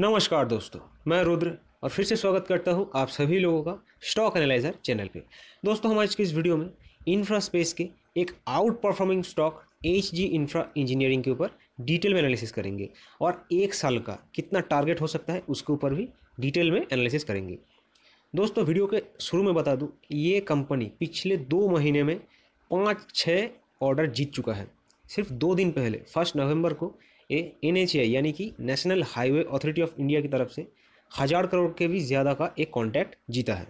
नमस्कार दोस्तों मैं रुद्र और फिर से स्वागत करता हूं आप सभी लोगों का स्टॉक एनालाइजर चैनल पे दोस्तों हम आज के इस वीडियो में इंफ्रा स्पेस के एक outperforming stock H G infra engineering के ऊपर डिटेल में एनालिसिस करेंगे और एक साल का कितना टारगेट हो सकता है उसके ऊपर भी डिटेल में एनालिसिस करेंगे दोस्तों वीडियो के शुरू में बता दूँ ये कंपनी पिछले दो महीने में पाँच छः ऑर्डर जीत चुका है सिर्फ दो दिन पहले फर्स्ट नवंबर को एन एच यानी कि national highway authority of India की तरफ से हज़ार करोड़ के भी ज़्यादा का एक कॉन्ट्रैक्ट जीता है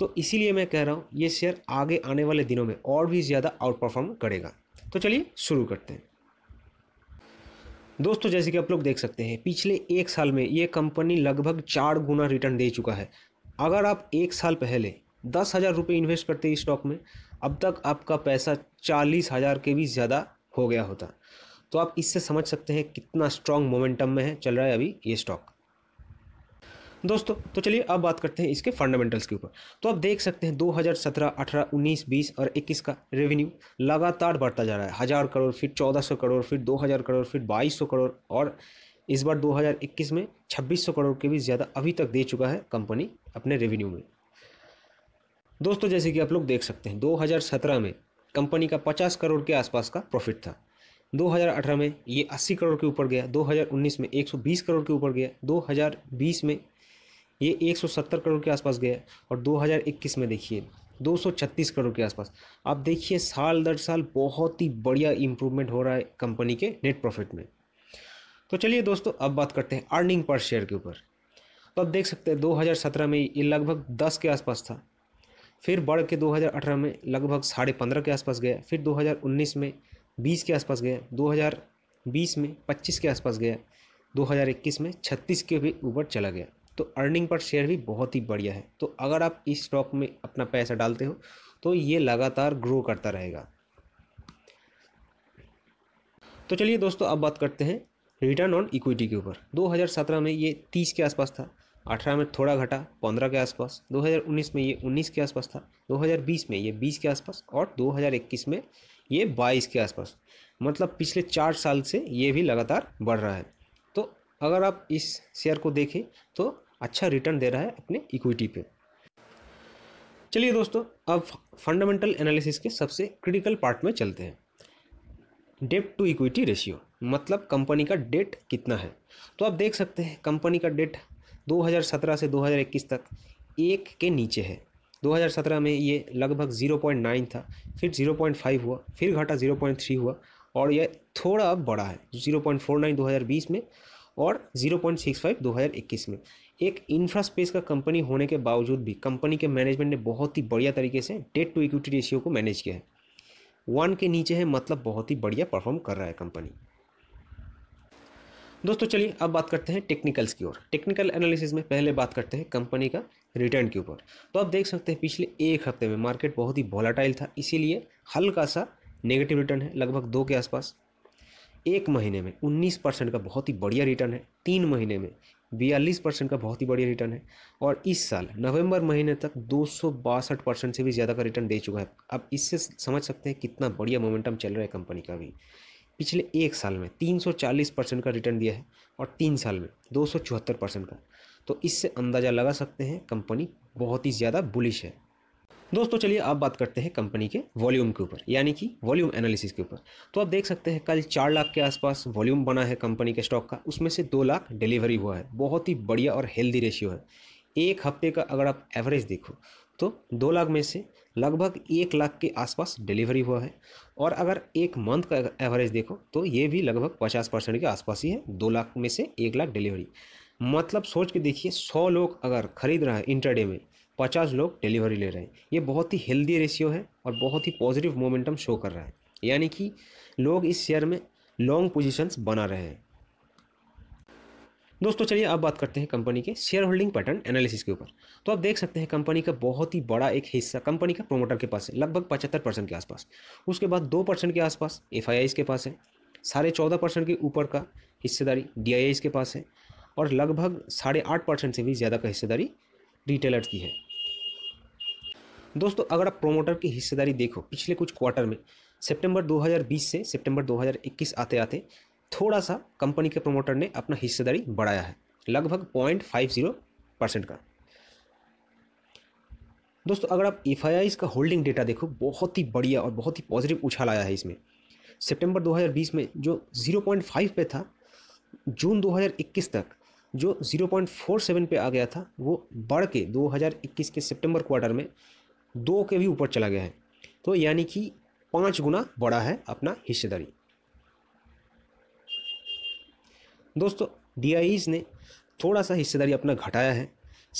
तो इसीलिए मैं कह रहा हूँ ये शेयर आगे आने वाले दिनों में और भी ज़्यादा आउट परफॉर्म करेगा तो चलिए शुरू करते हैं दोस्तों जैसे कि आप लोग देख सकते हैं पिछले एक साल में ये कंपनी लगभग चार गुना रिटर्न दे चुका है अगर आप एक साल पहले दस हज़ार रुपये इन्वेस्ट करते स्टॉक में अब तक आपका पैसा चालीस हज़ार के भी ज़्यादा हो गया होता तो आप इससे समझ सकते हैं कितना स्ट्रांग मोमेंटम में है चल रहा है अभी ये स्टॉक दोस्तों तो चलिए अब बात करते हैं इसके फंडामेंटल्स के ऊपर तो आप देख सकते हैं 2017, 18, 19, 20 और 21 का रेवेन्यू लगातार बढ़ता जा रहा है हज़ार करोड़ फिर 1400 करोड़ फिर 2000 करोड़ फिर 2200 करोड़ और इस बार 2021 में 2600 करोड़ के भी ज़्यादा अभी तक दे चुका है कंपनी अपने रेवेन्यू में दोस्तों जैसे कि आप लोग देख सकते हैं दो में कंपनी का पचास करोड़ के आसपास का प्रॉफिट था 2018 में ये 80 करोड़ के ऊपर गया 2019 में 120 करोड़ के ऊपर गया 2020 में ये 170 करोड़ के आसपास गया और 2021 में देखिए 236 करोड़ के आसपास आप देखिए साल दर साल बहुत ही बढ़िया इम्प्रूवमेंट हो रहा है कंपनी के नेट प्रॉफिट में तो चलिए दोस्तों अब बात करते हैं अर्निंग पर शेयर के ऊपर तो आप देख सकते हैं 2017 में ये लगभग 10 के आसपास था फिर बढ़ के 2018 में लगभग साढ़े पंद्रह के आसपास गया फिर 2019 में बीस के आसपास गया दो हज़ार बीस में पच्चीस के आसपास गया दो हज़ार इक्कीस में छत्तीस के भी ऊपर चला गया तो अर्निंग पर शेयर भी बहुत ही बढ़िया है तो अगर आप इस स्टॉक में अपना पैसा डालते हो तो ये लगातार ग्रो करता रहेगा तो चलिए दोस्तों अब बात करते हैं रिटर्न ऑन इक्विटी के ऊपर 2017 में ये 30 के आसपास था 18 में थोड़ा घटा 15 के आसपास 2019 में ये 19 के आसपास था 2020 में ये 20 के आसपास और 2021 में ये बाईस के आसपास मतलब पिछले चार साल से ये भी लगातार बढ़ रहा है तो अगर आप इस शेयर को देखें तो अच्छा रिटर्न दे रहा है अपने इक्विटी पे चलिए दोस्तों अब फंडामेंटल एनालिसिस के सबसे क्रिटिकल पार्ट में चलते हैं डेट टू इक्विटी रेशियो मतलब कंपनी का डेट कितना है तो आप देख सकते हैं कंपनी का डेट 2017 से 2021 तक एक के नीचे है 2017 में ये लगभग 0.9 था फिर 0.5 हुआ फिर घटा 0.3 हुआ और यह थोड़ा अब बड़ा है 0.49 2020 में और 0.65 2021 में एक इंफ्रास्पेस का कंपनी होने के बावजूद भी कंपनी के मैनेजमेंट ने बहुत ही बढ़िया तरीके से डेट टू इक्विटी रेशियो को मैनेज किया है वन के नीचे है मतलब बहुत ही बढ़िया परफॉर्म कर रहा है कंपनी दोस्तों चलिए अब बात करते हैं टेक्निकल्स की ओर टेक्निकल एनालिसिस में पहले बात करते हैं कंपनी का रिटर्न के ऊपर तो आप देख सकते हैं पिछले एक हफ्ते में मार्केट बहुत ही वॉलाटाइल था इसीलिए हल्का सा नेगेटिव रिटर्न है लगभग दो के आसपास एक महीने में 19 परसेंट का बहुत ही बढ़िया रिटर्न है तीन महीने में बयालीस परसेंट का बहुत ही बढ़िया रिटर्न है और इस साल नवंबर महीने तक दो परसेंट से भी ज़्यादा का रिटर्न दे चुका है आप इससे समझ सकते हैं कितना बढ़िया मोमेंटम चल रहा है कंपनी का भी पिछले एक साल में 340 परसेंट का रिटर्न दिया है और तीन साल में दो परसेंट का तो इससे अंदाज़ा लगा सकते हैं कंपनी बहुत ही ज़्यादा बुलिश है दोस्तों चलिए आप बात करते हैं कंपनी के वॉल्यूम के ऊपर यानी कि वॉल्यूम एनालिसिस के ऊपर तो आप देख सकते हैं कल चार लाख के आसपास वॉल्यूम बना है कंपनी के स्टॉक का उसमें से दो लाख डिलीवरी हुआ है बहुत ही बढ़िया और हेल्दी रेशियो है एक हफ्ते का अगर आप एवरेज देखो तो दो लाख में से लगभग एक लाख के आसपास डिलीवरी हुआ है और अगर एक मंथ का एवरेज देखो तो ये भी लगभग पचास परसेंट के आसपास ही है दो लाख में से एक लाख डिलीवरी मतलब सोच के देखिए सौ लोग अगर खरीद रहे हैं इंटरडे में पचास लोग डिलीवरी ले रहे हैं ये बहुत ही हेल्दी रेशियो है और बहुत ही पॉजिटिव मोमेंटम शो कर रहा है यानी कि लोग इस शेयर में लॉन्ग पोजिशंस बना रहे हैं दोस्तों चलिए अब बात करते हैं कंपनी के शेयर होल्डिंग पैटर्न एनालिसिस के ऊपर तो आप देख सकते हैं कंपनी का बहुत ही बड़ा एक हिस्सा कंपनी का प्रोमोटर के पास है लगभग पचहत्तर परसेंट के आसपास उसके बाद दो परसेंट के आसपास एफ के पास है साढ़े चौदह परसेंट के ऊपर का हिस्सेदारी डी के पास है और लगभग साढ़े आठ परसेंट से भी ज़्यादा का हिस्सेदारी रिटेलर्स की है दोस्तों अगर आप प्रोमोटर की हिस्सेदारी देखो पिछले कुछ क्वार्टर में सितंबर 2020 से सितंबर 2021 आते आते थोड़ा सा कंपनी के प्रोमोटर ने अपना हिस्सेदारी बढ़ाया है लगभग पॉइंट फाइव जीरो परसेंट का दोस्तों अगर आप एफ का होल्डिंग डेटा देखो बहुत ही बढ़िया और बहुत ही पॉजिटिव उछाल आया है इसमें सितंबर 2020 में जो 0.5 पे था जून 2021 तक जो 0.47 पे आ गया था वो बढ़ के 2021 के सितंबर क्वार्टर में दो के भी ऊपर चला गया है तो यानी कि पाँच गुना बढ़ा है अपना हिस्सेदारी दोस्तों डी ने थोड़ा सा हिस्सेदारी अपना घटाया है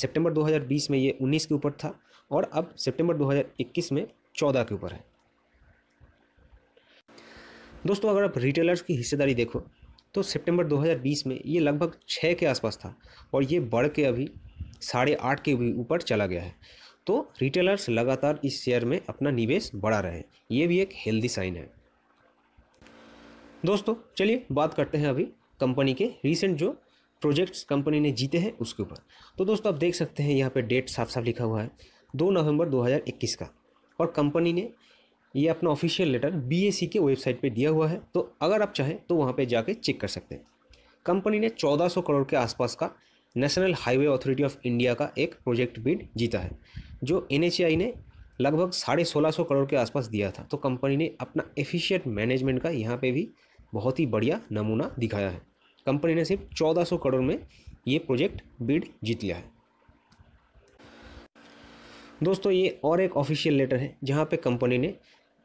सितंबर 2020 में ये 19 के ऊपर था और अब सितंबर 2021 में 14 के ऊपर है दोस्तों अगर आप रिटेलर्स की हिस्सेदारी देखो तो सितंबर 2020 में ये लगभग छः के आसपास था और ये बढ़ के अभी साढ़े आठ के भी ऊपर चला गया है तो रिटेलर्स लगातार इस शेयर में अपना निवेश बढ़ा रहे हैं ये भी एक हेल्दी साइन है दोस्तों चलिए बात करते हैं अभी कंपनी के रिसेंट जो प्रोजेक्ट्स कंपनी ने जीते हैं उसके ऊपर तो दोस्तों आप देख सकते हैं यहाँ पर डेट साफ साफ लिखा हुआ है दो नवम्बर दो का और कंपनी ने ये अपना ऑफिशियल लेटर बी के वेबसाइट पर दिया हुआ है तो अगर आप चाहें तो वहाँ पर जाके चेक कर सकते हैं कंपनी ने 1400 करोड़ के आसपास का national highway authority of India का एक प्रोजेक्ट बिड जीता है जो एन ने लगभग साढ़े सोलह सौ करोड़ के आसपास दिया था तो कंपनी ने अपना एफिशिएंट मैनेजमेंट का यहाँ पे भी बहुत ही बढ़िया नमूना दिखाया है कंपनी ने सिर्फ चौदह सौ करोड़ में ये प्रोजेक्ट बिड जीत लिया है दोस्तों ये और एक ऑफिशियल लेटर है जहाँ पर कंपनी ने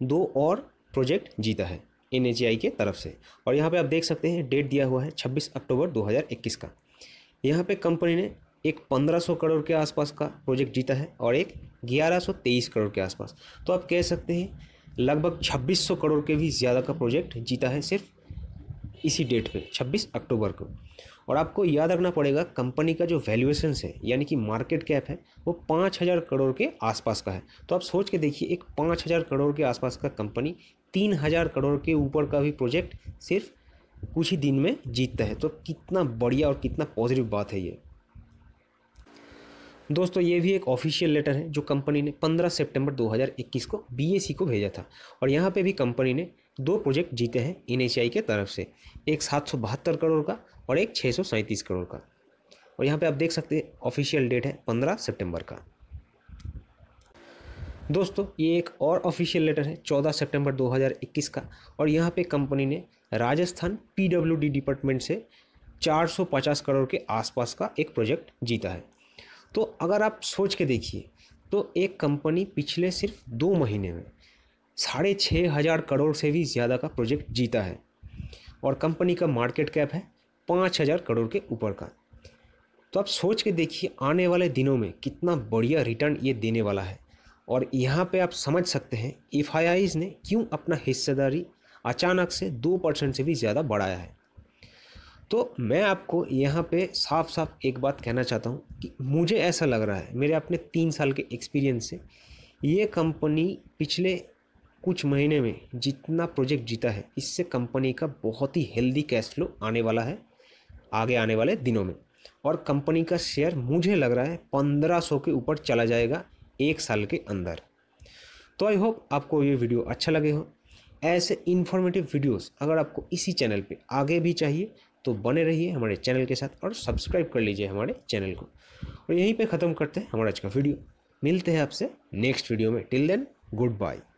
दो और प्रोजेक्ट जीता है एन के तरफ से और यहाँ पे आप देख सकते हैं डेट दिया हुआ है 26 अक्टूबर 2021 का यहाँ पे कंपनी ने एक 1500 करोड़ के आसपास का प्रोजेक्ट जीता है और एक 1123 करोड़ के आसपास तो आप कह सकते हैं लगभग 2600 करोड़ के भी ज़्यादा का प्रोजेक्ट जीता है सिर्फ इसी डेट पे 26 अक्टूबर को और आपको याद रखना पड़ेगा कंपनी का जो वैल्यूएशन है यानी कि मार्केट कैप है वो पाँच हज़ार करोड़ के आसपास का है तो आप सोच के देखिए एक पाँच हज़ार करोड़ के आसपास का कंपनी तीन हज़ार करोड़ के ऊपर का भी प्रोजेक्ट सिर्फ कुछ ही दिन में जीतता है तो कितना बढ़िया और कितना पॉजिटिव बात है ये दोस्तों ये भी एक ऑफिशियल लेटर है जो कंपनी ने 15 सितंबर 2021 को बीएसई को भेजा था और यहाँ पे भी कंपनी ने दो प्रोजेक्ट जीते हैं एन के तरफ से एक सात करोड़ का और एक छः करोड़ का और यहाँ पे आप देख सकते हैं ऑफिशियल डेट है पंद्रह सितंबर का दोस्तों ये एक और ऑफिशियल लेटर है 14 सितंबर 2021 का और यहाँ पे कंपनी ने राजस्थान पीडब्ल्यूडी डिपार्टमेंट से 450 करोड़ के आसपास का एक प्रोजेक्ट जीता है तो अगर आप सोच के देखिए तो एक कंपनी पिछले सिर्फ दो महीने में साढ़े छः हज़ार करोड़ से भी ज़्यादा का प्रोजेक्ट जीता है और कंपनी का मार्केट कैप है पाँच हज़ार करोड़ के ऊपर का तो आप सोच के देखिए आने वाले दिनों में कितना बढ़िया रिटर्न ये देने वाला है और यहाँ पे आप समझ सकते हैं एफ ने क्यों अपना हिस्सेदारी अचानक से दो परसेंट से भी ज़्यादा बढ़ाया है तो मैं आपको यहाँ पे साफ साफ एक बात कहना चाहता हूँ कि मुझे ऐसा लग रहा है मेरे अपने तीन साल के एक्सपीरियंस से ये कंपनी पिछले कुछ महीने में जितना प्रोजेक्ट जीता है इससे कंपनी का बहुत ही हेल्दी कैश फ्लो आने वाला है आगे आने वाले दिनों में और कंपनी का शेयर मुझे लग रहा है पंद्रह सौ के ऊपर चला जाएगा एक साल के अंदर तो आई होप आपको ये वीडियो अच्छा लगे हो ऐसे इन्फॉर्मेटिव वीडियोस अगर आपको इसी चैनल पे आगे भी चाहिए तो बने रहिए हमारे चैनल के साथ और सब्सक्राइब कर लीजिए हमारे चैनल को और यहीं पे ख़त्म करते हैं हमारा आज का वीडियो मिलते हैं आपसे नेक्स्ट वीडियो में टिल देन गुड बाय